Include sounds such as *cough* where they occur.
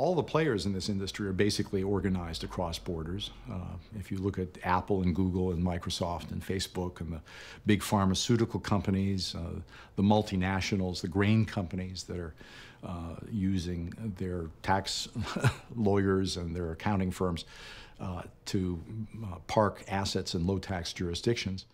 all the players in this industry are basically organized across borders. Uh, if you look at Apple and Google and Microsoft and Facebook and the big pharmaceutical companies, uh, the multinationals, the grain companies that are uh, using their tax *laughs* lawyers and their accounting firms uh, to uh, park assets in low tax jurisdictions.